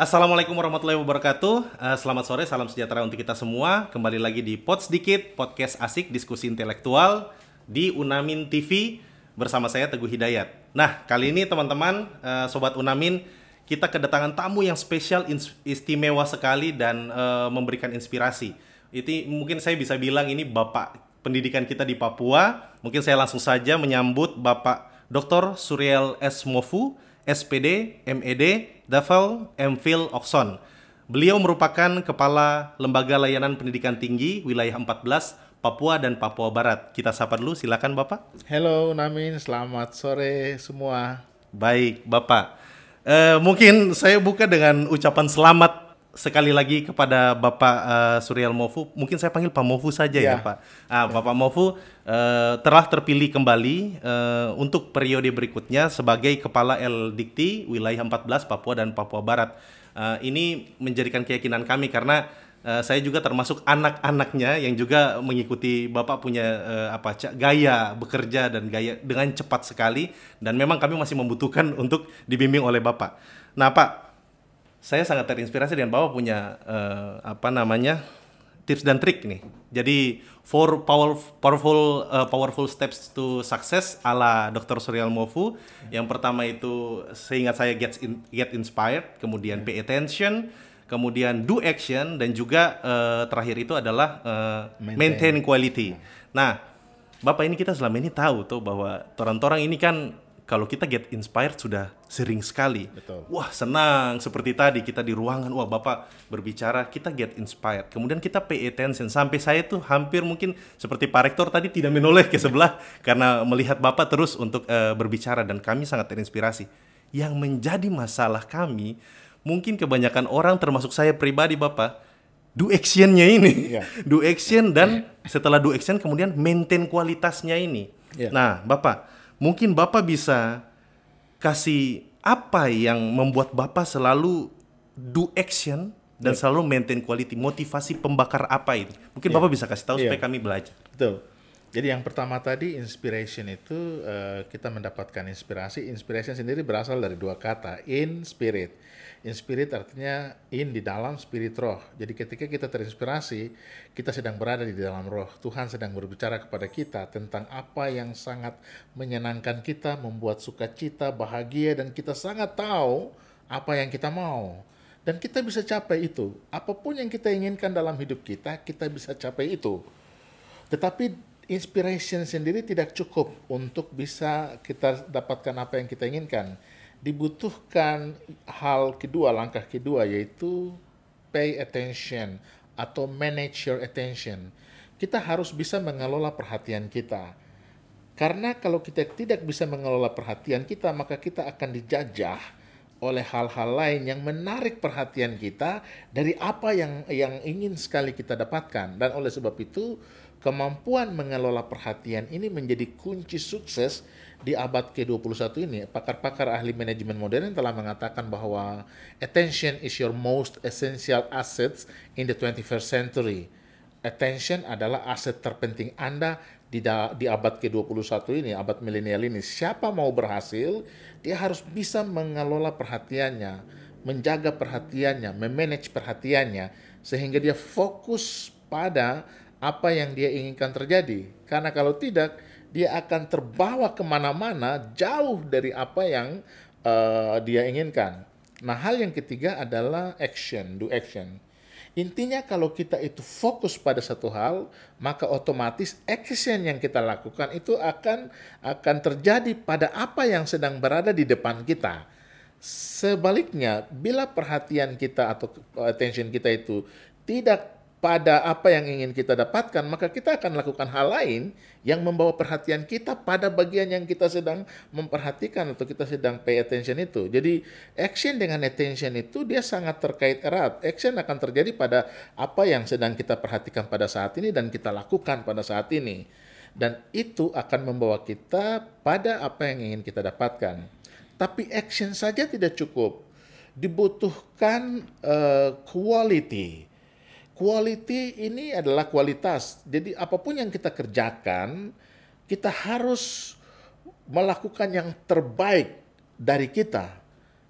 Assalamualaikum warahmatullahi wabarakatuh. Eh, selamat sore, salam sejahtera untuk kita semua. Kembali lagi di Pod Sedikit, podcast asik diskusi intelektual di Unamin TV bersama saya Teguh Hidayat. Nah, kali ini teman-teman eh, sobat Unamin kita kedatangan tamu yang spesial, istimewa sekali dan uh, memberikan inspirasi. Itu mungkin saya bisa bilang ini Bapak pendidikan kita di Papua. Mungkin saya langsung saja menyambut Bapak Dr. Suriel S. Mofu, SPD, MED, M. E MPhil, Oxon. Beliau merupakan Kepala Lembaga Layanan Pendidikan Tinggi Wilayah 14 Papua dan Papua Barat. Kita sapa dulu, silakan Bapak. Halo Namin, selamat sore semua. Baik, Bapak uh, mungkin saya buka dengan ucapan selamat sekali lagi kepada Bapak uh, Suryal Mofu, mungkin saya panggil Pak Mofu saja yeah. ya Pak. Ah, yeah. Mofu uh, telah terpilih kembali uh, untuk periode berikutnya sebagai Kepala LDIKTI Wilayah 14 Papua dan Papua Barat. Uh, ini menjadikan keyakinan kami karena Eh, saya juga termasuk anak-anaknya yang juga mengikuti bapak punya uh, apa gaya bekerja dan gaya dengan cepat sekali dan memang kami masih membutuhkan untuk dibimbing oleh bapak. Nah pak, saya sangat terinspirasi dengan bapak punya uh, apa namanya tips dan trik nih. Jadi four powerful powerful uh, powerful steps to success ala Dr. Surya Mofu. Yang pertama itu seingat saya get in, get inspired, kemudian ya. pay attention kemudian do action dan juga uh, terakhir itu adalah uh, maintain. maintain quality. Hmm. Nah, Bapak ini kita selama ini tahu tuh bahwa orang-orang ini kan kalau kita get inspired sudah sering sekali. Betul. Wah, senang seperti tadi kita di ruangan, wah Bapak berbicara, kita get inspired. Kemudian kita pay attention sampai saya tuh hampir mungkin seperti Pak Rektor tadi tidak menoleh ke sebelah karena melihat Bapak terus untuk uh, berbicara dan kami sangat terinspirasi. Yang menjadi masalah kami mungkin kebanyakan orang termasuk saya pribadi Bapak do actionnya ini, yeah. do action dan setelah do action kemudian maintain kualitasnya ini. Yeah. Nah, Bapak, mungkin Bapak bisa kasih apa yang membuat Bapak selalu do action dan yeah. selalu maintain quality, motivasi pembakar apa ini? Mungkin yeah. Bapak bisa kasih tahu yeah. supaya kami belajar. Betul. Jadi yang pertama tadi inspiration itu uh, kita mendapatkan inspirasi. Inspiration sendiri berasal dari dua kata, in spirit. In spirit artinya in di dalam spirit roh. Jadi ketika kita terinspirasi, kita sedang berada di dalam roh. Tuhan sedang berbicara kepada kita tentang apa yang sangat menyenangkan kita, membuat sukacita, bahagia dan kita sangat tahu apa yang kita mau dan kita bisa capai itu. Apapun yang kita inginkan dalam hidup kita, kita bisa capai itu. Tetapi inspiration sendiri tidak cukup untuk bisa kita dapatkan apa yang kita inginkan. Dibutuhkan hal kedua, langkah kedua yaitu pay attention atau manage your attention. Kita harus bisa mengelola perhatian kita. Karena kalau kita tidak bisa mengelola perhatian kita, maka kita akan dijajah oleh hal-hal lain yang menarik perhatian kita dari apa yang yang ingin sekali kita dapatkan. Dan oleh sebab itu, Kemampuan mengelola perhatian ini menjadi kunci sukses di abad ke-21 ini. Pakar-pakar ahli manajemen modern telah mengatakan bahwa attention is your most essential assets in the 21st century. Attention adalah aset terpenting Anda di, di abad ke-21 ini, abad milenial ini. Siapa mau berhasil, dia harus bisa mengelola perhatiannya, menjaga perhatiannya, memanage perhatiannya, sehingga dia fokus pada apa yang dia inginkan terjadi. Karena kalau tidak, dia akan terbawa kemana-mana jauh dari apa yang uh, dia inginkan. Nah, hal yang ketiga adalah action, do action. Intinya kalau kita itu fokus pada satu hal, maka otomatis action yang kita lakukan itu akan akan terjadi pada apa yang sedang berada di depan kita. Sebaliknya, bila perhatian kita atau attention kita itu tidak pada apa yang ingin kita dapatkan, maka kita akan lakukan hal lain yang membawa perhatian kita pada bagian yang kita sedang memperhatikan atau kita sedang pay attention itu. Jadi action dengan attention itu dia sangat terkait erat. Action akan terjadi pada apa yang sedang kita perhatikan pada saat ini dan kita lakukan pada saat ini. Dan itu akan membawa kita pada apa yang ingin kita dapatkan. Tapi action saja tidak cukup. Dibutuhkan uh, quality quality ini adalah kualitas. Jadi apapun yang kita kerjakan, kita harus melakukan yang terbaik dari kita.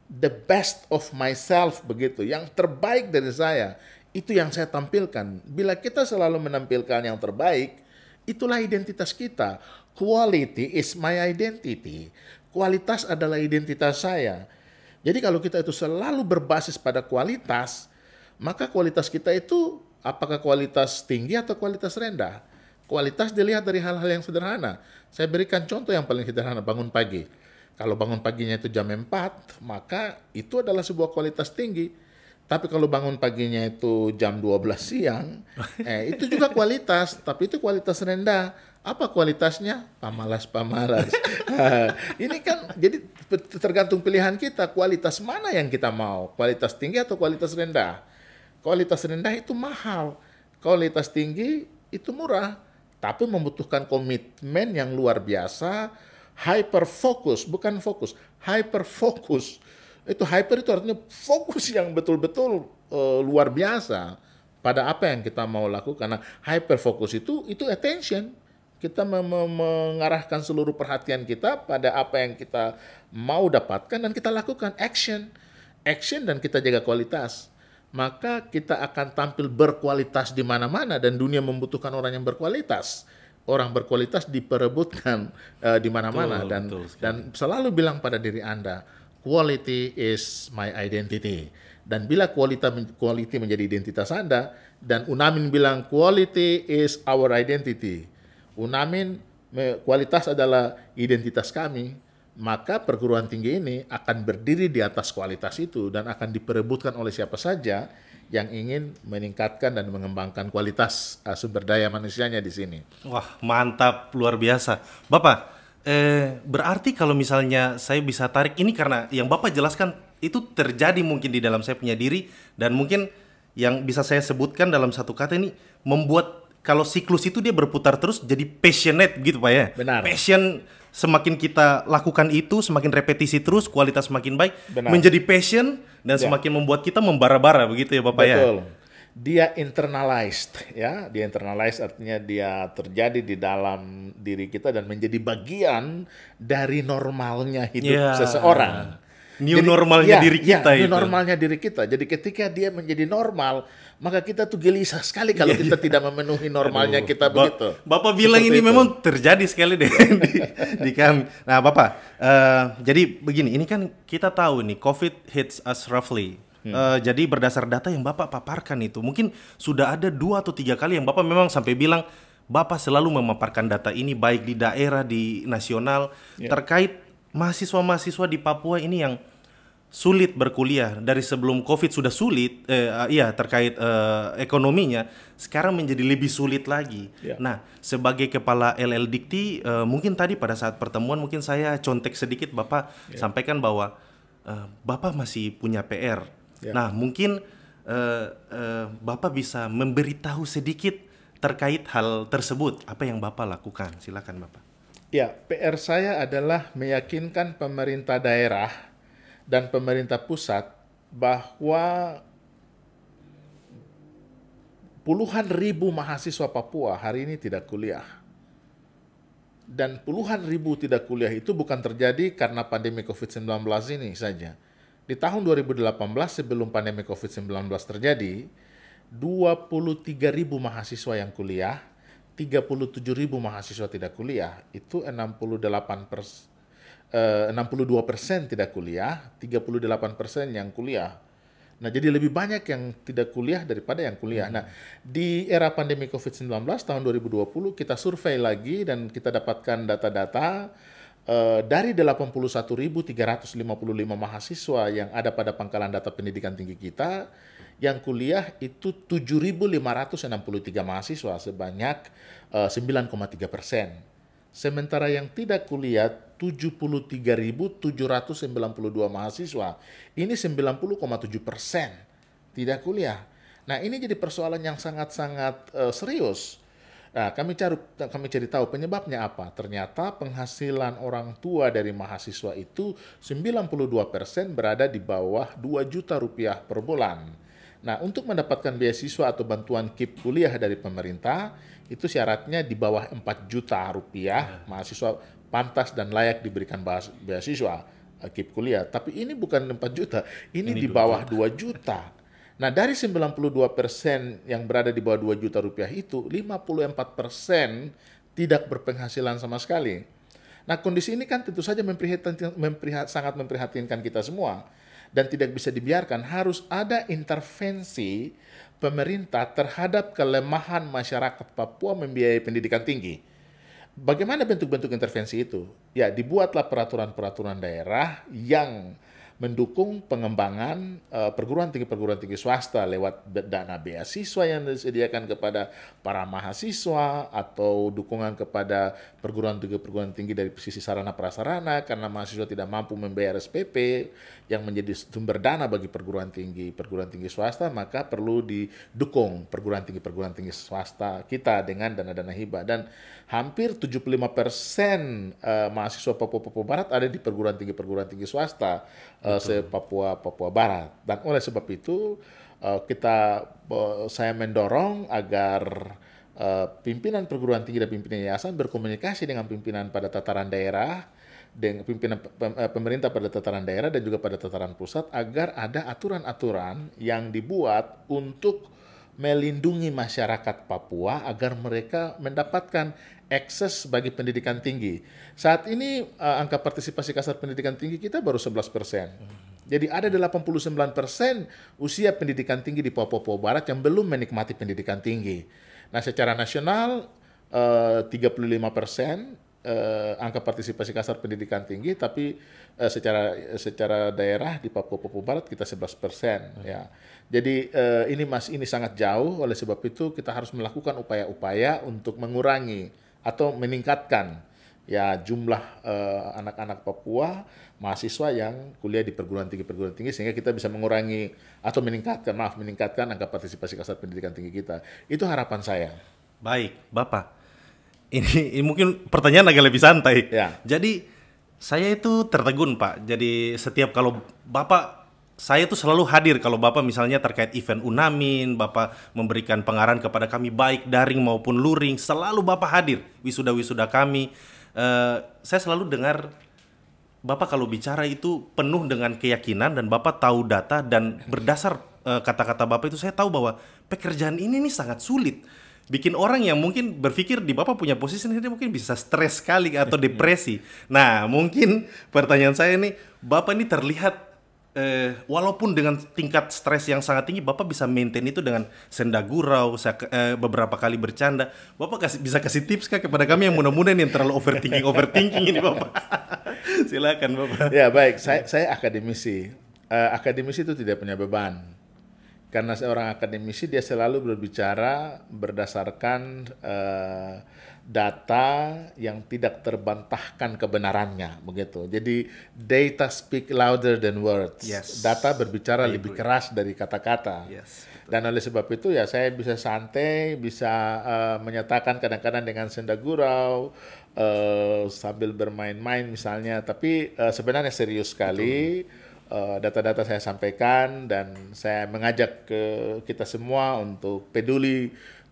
The best of myself begitu, yang terbaik dari saya. Itu yang saya tampilkan. Bila kita selalu menampilkan yang terbaik, itulah identitas kita. Quality is my identity. Kualitas adalah identitas saya. Jadi kalau kita itu selalu berbasis pada kualitas, maka kualitas kita itu apakah kualitas tinggi atau kualitas rendah. Kualitas dilihat dari hal-hal yang sederhana. Saya berikan contoh yang paling sederhana, bangun pagi. Kalau bangun paginya itu jam 4, maka itu adalah sebuah kualitas tinggi. Tapi kalau bangun paginya itu jam 12 siang, eh, itu juga kualitas, tapi itu kualitas rendah. Apa kualitasnya? Pamalas-pamalas. Ini kan jadi tergantung pilihan kita, kualitas mana yang kita mau, kualitas tinggi atau kualitas rendah. Kualitas rendah itu mahal, kualitas tinggi itu murah, tapi membutuhkan komitmen yang luar biasa, hyper fokus, bukan fokus, hyper fokus. Itu hyper itu artinya fokus yang betul-betul uh, luar biasa pada apa yang kita mau lakukan. Nah, hyper fokus itu itu attention. Kita me mengarahkan seluruh perhatian kita pada apa yang kita mau dapatkan dan kita lakukan action. Action dan kita jaga kualitas maka kita akan tampil berkualitas di mana-mana dan dunia membutuhkan orang yang berkualitas. Orang berkualitas diperebutkan uh, di mana-mana dan betul dan selalu bilang pada diri Anda, quality is my identity. Dan bila kualitas quality menjadi identitas Anda dan Unamin bilang quality is our identity. Unamin kualitas adalah identitas kami maka perguruan tinggi ini akan berdiri di atas kualitas itu dan akan diperebutkan oleh siapa saja yang ingin meningkatkan dan mengembangkan kualitas uh, sumber daya manusianya di sini. Wah, mantap, luar biasa. Bapak, eh, berarti kalau misalnya saya bisa tarik ini karena yang Bapak jelaskan itu terjadi mungkin di dalam saya punya diri dan mungkin yang bisa saya sebutkan dalam satu kata ini membuat kalau siklus itu dia berputar terus jadi passionate gitu Pak ya. Benar. Passion semakin kita lakukan itu semakin repetisi terus kualitas semakin baik Benar. menjadi passion dan ya. semakin membuat kita membara-bara begitu ya Bapak Betul. ya. Betul. Dia internalized ya, dia internalized artinya dia terjadi di dalam diri kita dan menjadi bagian dari normalnya hidup ya. seseorang new jadi, normalnya ya, diri ya, kita ya, new normalnya diri kita jadi ketika dia menjadi normal maka kita tuh gelisah sekali kalau iya, kita iya. tidak memenuhi normalnya Aduh, kita ba begitu bapak bilang Seperti ini itu. memang terjadi sekali deh di, di kami nah bapak uh, jadi begini ini kan kita tahu nih covid hits us roughly Hmm. Uh, jadi berdasar data yang Bapak paparkan itu, mungkin sudah ada dua atau tiga kali yang Bapak memang sampai bilang Bapak selalu memaparkan data ini baik di daerah di nasional yeah. terkait mahasiswa-mahasiswa di Papua ini yang sulit berkuliah dari sebelum covid sudah sulit eh, ah, iya terkait eh, ekonominya sekarang menjadi lebih sulit lagi. Yeah. Nah sebagai kepala LL Dikti eh, mungkin tadi pada saat pertemuan mungkin saya contek sedikit bapak yeah. sampaikan bahwa eh, bapak masih punya PR. Yeah. Nah mungkin eh, eh, bapak bisa memberitahu sedikit terkait hal tersebut apa yang bapak lakukan silakan bapak. Ya PR saya adalah meyakinkan pemerintah daerah dan pemerintah pusat bahwa puluhan ribu mahasiswa Papua hari ini tidak kuliah. Dan puluhan ribu tidak kuliah itu bukan terjadi karena pandemi COVID-19 ini saja. Di tahun 2018 sebelum pandemi COVID-19 terjadi, 23 ribu mahasiswa yang kuliah, 37 ribu mahasiswa tidak kuliah, itu 68 persen eh, 62% tidak kuliah, 38% yang kuliah. Nah, jadi lebih banyak yang tidak kuliah daripada yang kuliah. Hmm. Nah, di era pandemi COVID-19 tahun 2020 kita survei lagi dan kita dapatkan data-data Uh, dari 81.355 mahasiswa yang ada pada pangkalan data pendidikan tinggi kita, yang kuliah itu 7.563 mahasiswa sebanyak uh, eh, 9,3 persen. Sementara yang tidak kuliah 73.792 mahasiswa. Ini 90,7 persen tidak kuliah. Nah ini jadi persoalan yang sangat-sangat uh, serius. Nah, kami cari kami cari tahu penyebabnya apa. Ternyata penghasilan orang tua dari mahasiswa itu 92% berada di bawah 2 juta rupiah per bulan. Nah, untuk mendapatkan beasiswa atau bantuan KIP kuliah dari pemerintah, itu syaratnya di bawah 4 juta rupiah, ya. mahasiswa pantas dan layak diberikan beasiswa eh, KIP kuliah. Tapi ini bukan 4 juta, ini, ini di bawah 2 juta. 2 juta. Nah, dari 92 persen yang berada di bawah 2 juta rupiah itu, 54 persen tidak berpenghasilan sama sekali. Nah, kondisi ini kan tentu saja memprihatinkan, memprihat, sangat memprihatinkan kita semua dan tidak bisa dibiarkan harus ada intervensi pemerintah terhadap kelemahan masyarakat Papua membiayai pendidikan tinggi. Bagaimana bentuk-bentuk intervensi itu? Ya, dibuatlah peraturan-peraturan daerah yang mendukung pengembangan uh, perguruan tinggi perguruan tinggi swasta lewat dana beasiswa yang disediakan kepada para mahasiswa atau dukungan kepada perguruan tinggi perguruan tinggi dari sisi sarana prasarana karena mahasiswa tidak mampu membayar SPP yang menjadi sumber dana bagi perguruan tinggi perguruan tinggi swasta maka perlu didukung perguruan tinggi perguruan tinggi swasta kita dengan dana-dana hibah dan hampir 75% uh, eh, mahasiswa Papua Papua Barat ada di perguruan tinggi perguruan tinggi swasta uh, uh, se Papua Papua Barat. Dan oleh sebab itu uh, kita uh, saya mendorong agar uh, pimpinan perguruan tinggi dan pimpinan yayasan berkomunikasi dengan pimpinan pada tataran daerah dengan pimpinan pemerintah pada tataran daerah dan juga pada tataran pusat agar ada aturan-aturan yang dibuat untuk melindungi masyarakat Papua agar mereka mendapatkan akses bagi pendidikan tinggi. Saat ini uh, angka partisipasi kasar pendidikan tinggi kita baru 11 persen. Jadi ada 89 persen usia pendidikan tinggi di Papua Barat yang belum menikmati pendidikan tinggi. Nah secara nasional eh, uh, 35 persen eh, angka partisipasi kasar pendidikan tinggi, tapi eh, secara secara daerah di Papua Papua Barat kita 11 persen hmm. ya. Jadi eh, ini mas ini sangat jauh, oleh sebab itu kita harus melakukan upaya-upaya untuk mengurangi atau meningkatkan ya jumlah eh, anak-anak uh, Papua mahasiswa yang kuliah di perguruan tinggi perguruan tinggi sehingga kita bisa mengurangi atau meningkatkan maaf meningkatkan angka partisipasi kasat pendidikan tinggi kita itu harapan saya baik bapak ini, ini mungkin pertanyaan agak lebih santai ya. jadi saya itu tertegun pak jadi setiap kalau bapak saya tuh selalu hadir kalau Bapak misalnya terkait event Unamin, Bapak memberikan pengarahan kepada kami baik daring maupun luring, selalu Bapak hadir wisuda-wisuda kami. Uh, saya selalu dengar Bapak kalau bicara itu penuh dengan keyakinan dan Bapak tahu data dan berdasar kata eh, kata-kata Bapak itu saya tahu bahwa pekerjaan ini nih sangat sulit. Bikin orang yang mungkin berpikir di Bapak punya posisi ini mungkin bisa stres sekali atau depresi. Nah, mungkin pertanyaan saya ini Bapak ini terlihat eh, walaupun dengan tingkat stres yang sangat tinggi, bapak bisa maintain itu dengan senda gurau, saya, eh, beberapa kali bercanda. Bapak kasih, bisa kasih tips kah kepada kami yang mudah-mudahan yang terlalu overthinking overthinking ini bapak? Silakan bapak. Ya baik, saya saya akademisi. Uh, akademisi itu tidak punya beban. Karena seorang akademisi dia selalu berbicara berdasarkan uh, data yang tidak terbantahkan kebenarannya begitu. Jadi data speak louder than words. Yes. Data berbicara I lebih keras dari kata-kata. Yes, Dan oleh sebab itu ya saya bisa santai, bisa uh, menyatakan kadang-kadang dengan senda gurau uh, eh, sambil bermain-main misalnya, tapi uh, sebenarnya serius sekali. data-data saya sampaikan dan saya mengajak ke kita semua untuk peduli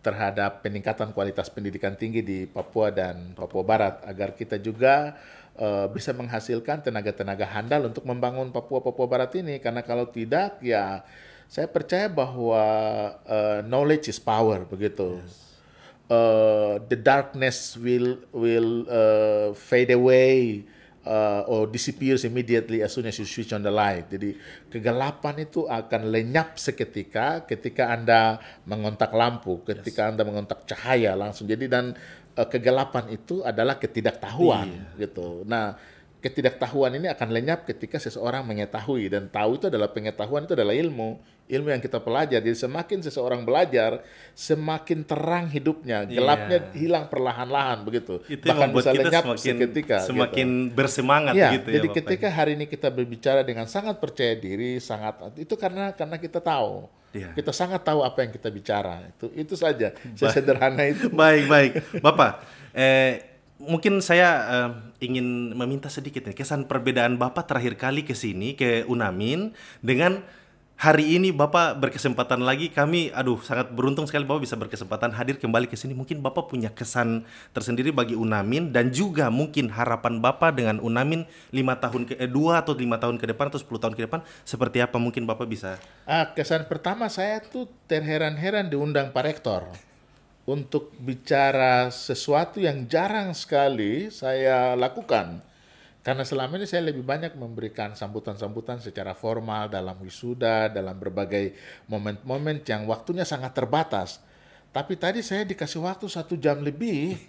terhadap peningkatan kualitas pendidikan tinggi di Papua dan Papua Barat agar kita juga uh, bisa menghasilkan tenaga-tenaga handal untuk membangun Papua Papua Barat ini karena kalau tidak ya saya percaya bahwa uh, knowledge is power begitu. Yes. Uh, the darkness will will uh, fade away uh, or disappears immediately as soon as you switch on the light. Jadi kegelapan itu akan lenyap seketika ketika Anda mengontak lampu, ketika yes. Anda mengontak cahaya langsung. Jadi dan uh, kegelapan itu adalah ketidaktahuan yeah. gitu. Nah, ketidaktahuan ini akan lenyap ketika seseorang mengetahui dan tahu itu adalah pengetahuan itu adalah ilmu ilmu yang kita pelajari jadi semakin seseorang belajar semakin terang hidupnya iya. gelapnya yeah. hilang perlahan-lahan begitu itu bahkan bisa lenyap semakin, seketika gitu. semakin iya, gitu. bersemangat ya, gitu jadi ya, ketika hari ini kita berbicara dengan sangat percaya diri sangat itu karena karena kita tahu Ya. Kita sangat tahu apa yang kita bicara. Itu itu saja. sederhana itu. Baik, baik. Bapak, eh mungkin saya uh, ingin meminta sedikit nih ya, kesan perbedaan Bapak terakhir kali ke sini ke Unamin dengan hari ini Bapak berkesempatan lagi kami aduh sangat beruntung sekali Bapak bisa berkesempatan hadir kembali ke sini. Mungkin Bapak punya kesan tersendiri bagi Unamin dan juga mungkin harapan Bapak dengan Unamin lima tahun ke eh, dua atau lima tahun ke depan atau 10 tahun ke depan seperti apa mungkin Bapak bisa? Ah, kesan pertama saya tuh terheran-heran diundang Pak Rektor untuk bicara sesuatu yang jarang sekali saya lakukan. Karena selama ini saya lebih banyak memberikan sambutan-sambutan secara formal dalam wisuda, dalam berbagai momen-momen yang waktunya sangat terbatas. Tapi tadi saya dikasih waktu satu jam lebih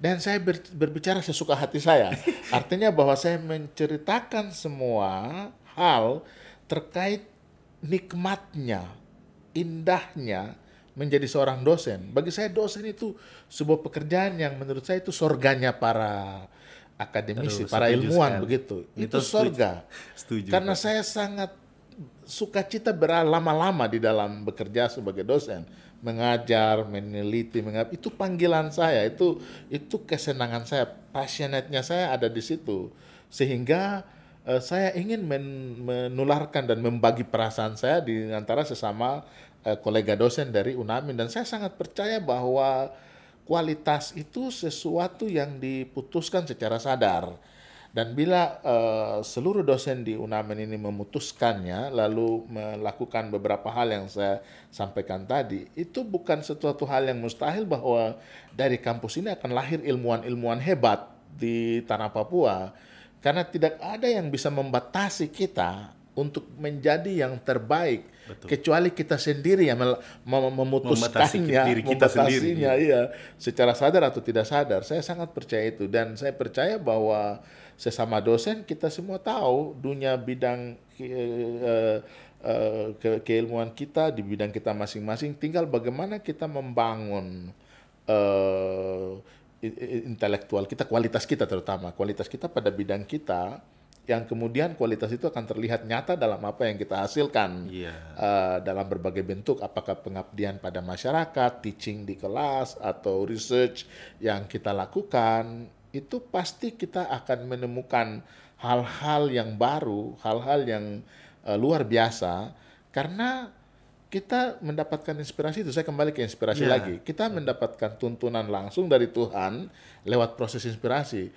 dan saya ber, berbicara sesuka hati saya. Artinya bahwa saya menceritakan semua hal terkait nikmatnya, indahnya, menjadi seorang dosen. Bagi saya dosen itu sebuah pekerjaan yang menurut saya itu sorganya para akademisi, Aduh, para ilmuwan sekali. begitu. Itu, itu sorga. Karena saya sangat sukacita berlama-lama di dalam bekerja sebagai dosen, mengajar, meneliti, mengapa itu panggilan saya, itu itu kesenangan saya, passionate-nya saya ada di situ. Sehingga uh, saya ingin men menularkan dan membagi perasaan saya di antara sesama uh, kolega dosen dari Unamin dan saya sangat percaya bahwa kualitas itu sesuatu yang diputuskan secara sadar. Dan bila uh, seluruh dosen di UNAMIN ini memutuskannya, lalu melakukan beberapa hal yang saya sampaikan tadi, itu bukan sesuatu hal yang mustahil bahwa dari kampus ini akan lahir ilmuwan-ilmuwan hebat di tanah Papua. Karena tidak ada yang bisa membatasi kita untuk menjadi yang terbaik Betul. kecuali kita sendiri yang memutuskannya diri kita membatasinya sendiri. iya secara sadar atau tidak sadar saya sangat percaya itu dan saya percaya bahwa sesama dosen kita semua tahu dunia bidang ke eh, eh, keilmuan kita di bidang kita masing-masing tinggal bagaimana kita membangun eh, intelektual kita kualitas kita terutama kualitas kita pada bidang kita yang kemudian kualitas itu akan terlihat nyata dalam apa yang kita hasilkan yeah. Iya. uh, dalam berbagai bentuk apakah pengabdian pada masyarakat, teaching di kelas atau research yang kita lakukan itu pasti kita akan menemukan hal-hal yang baru, hal-hal yang uh, luar biasa karena kita mendapatkan inspirasi itu saya kembali ke inspirasi yeah. lagi. Kita mendapatkan tuntunan langsung dari Tuhan lewat proses inspirasi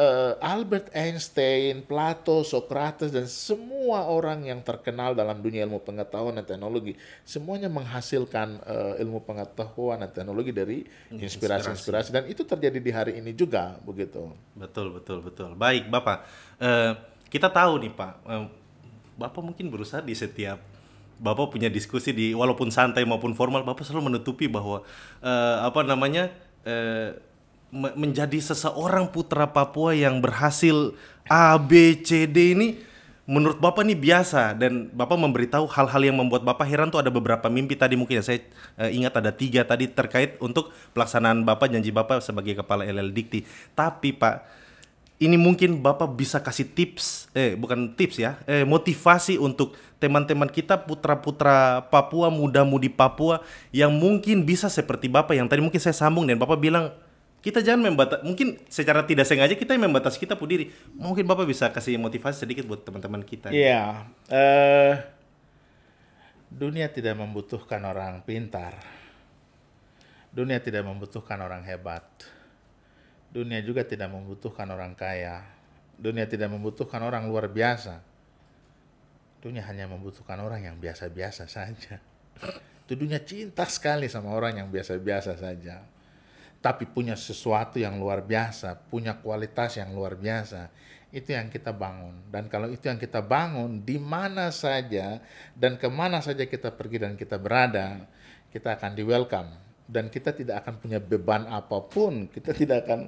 uh, Albert Einstein, Plato, Socrates dan semua orang yang terkenal dalam dunia ilmu pengetahuan dan teknologi semuanya menghasilkan uh, ilmu pengetahuan dan teknologi dari inspirasi-inspirasi dan itu terjadi di hari ini juga begitu. Betul betul betul. Baik Bapak, uh, kita tahu nih Pak, uh, Bapak mungkin berusaha di setiap Bapak punya diskusi di walaupun santai maupun formal Bapak selalu menutupi bahwa uh, apa namanya uh, menjadi seseorang putra Papua yang berhasil A B C D ini menurut Bapak ini biasa dan Bapak memberitahu hal-hal yang membuat Bapak heran tuh ada beberapa mimpi tadi mungkin ya saya uh, ingat ada tiga tadi terkait untuk pelaksanaan Bapak janji Bapak sebagai kepala LL Dikti. Tapi Pak ini mungkin Bapak bisa kasih tips eh bukan tips ya, eh motivasi untuk teman-teman kita putra-putra Papua, muda-mudi Papua yang mungkin bisa seperti Bapak yang tadi mungkin saya sambung dan Bapak bilang kita jangan membatas, mungkin secara tidak sengaja kita yang membatas kita pun diri mungkin bapak bisa kasih motivasi sedikit buat teman-teman kita iya yeah. uh, dunia tidak membutuhkan orang pintar dunia tidak membutuhkan orang hebat dunia juga tidak membutuhkan orang kaya dunia tidak membutuhkan orang luar biasa dunia hanya membutuhkan orang yang biasa-biasa saja itu dunia cinta sekali sama orang yang biasa-biasa saja tapi punya sesuatu yang luar biasa, punya kualitas yang luar biasa. Itu yang kita bangun. Dan kalau itu yang kita bangun, di mana saja dan kemana saja kita pergi dan kita berada, kita akan di welcome. Dan kita tidak akan punya beban apapun. Kita tidak akan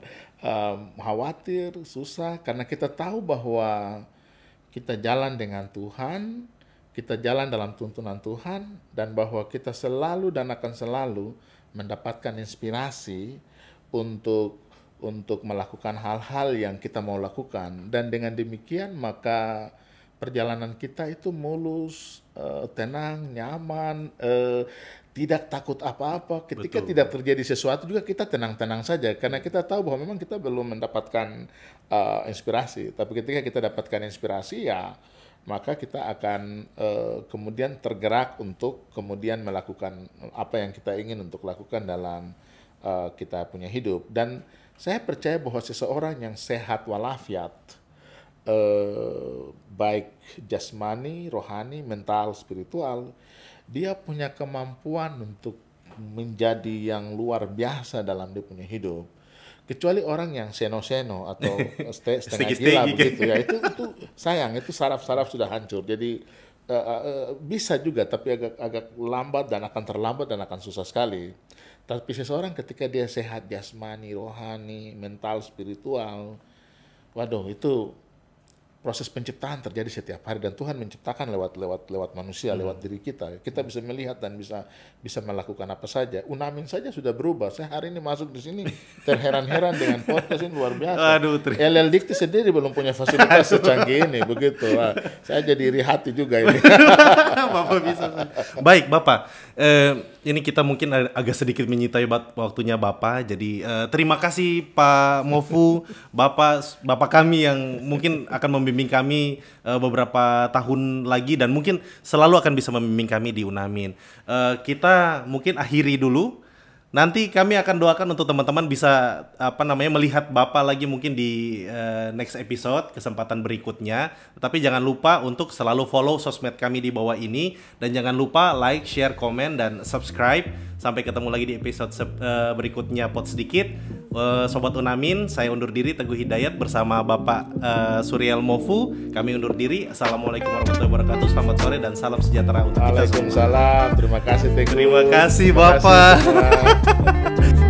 um, khawatir, susah, karena kita tahu bahwa kita jalan dengan Tuhan, kita jalan dalam tuntunan Tuhan, dan bahwa kita selalu dan akan selalu mendapatkan inspirasi untuk untuk melakukan hal-hal yang kita mau lakukan dan dengan demikian maka perjalanan kita itu mulus, uh, tenang, nyaman, uh, tidak takut apa-apa. Ketika Betul. tidak terjadi sesuatu juga kita tenang-tenang saja karena kita tahu bahwa memang kita belum mendapatkan uh, inspirasi. Tapi ketika kita dapatkan inspirasi ya maka kita akan uh, kemudian tergerak untuk kemudian melakukan apa yang kita ingin untuk lakukan dalam uh, kita punya hidup dan saya percaya bahwa seseorang yang sehat walafiat uh, baik jasmani, rohani, mental, spiritual, dia punya kemampuan untuk menjadi yang luar biasa dalam dia punya hidup kecuali orang yang seno-seno atau setengah gila begitu ya gitu. itu itu sayang itu saraf-saraf sudah hancur jadi uh, uh, bisa juga tapi agak agak lambat dan akan terlambat dan akan susah sekali tapi seseorang ketika dia sehat jasmani rohani mental spiritual waduh itu proses penciptaan terjadi setiap hari dan Tuhan menciptakan lewat lewat lewat manusia hmm. lewat diri kita kita bisa melihat dan bisa bisa melakukan apa saja Unamin saja sudah berubah saya hari ini masuk di sini terheran-heran dengan podcast ini luar biasa Aduh, LL Dikti sendiri belum punya fasilitas secanggih ini begitu lah. saya jadi iri hati juga ini bapak bisa baik bapak Uh, ini kita mungkin agak sedikit menyitai waktunya Bapak. Jadi uh, terima kasih Pak Mofu, Bapak Bapak kami yang mungkin akan membimbing kami uh, beberapa tahun lagi dan mungkin selalu akan bisa membimbing kami di Unamin. Uh, kita mungkin akhiri dulu Nanti kami akan doakan untuk teman-teman bisa apa namanya melihat Bapak lagi mungkin di uh, next episode kesempatan berikutnya. Tapi jangan lupa untuk selalu follow sosmed kami di bawah ini dan jangan lupa like, share, komen dan subscribe Sampai ketemu lagi di episode uh, berikutnya pot sedikit. Eh, Sobat Unamin, saya undur diri Teguh Hidayat bersama Bapak uh, eh, Suriel Mofu. Kami undur diri. Assalamualaikum warahmatullahi wabarakatuh. Selamat sore dan salam sejahtera untuk kita semua. Waalaikumsalam. Terima kasih Teguh. Terima kasih Bapak. Terima kasih,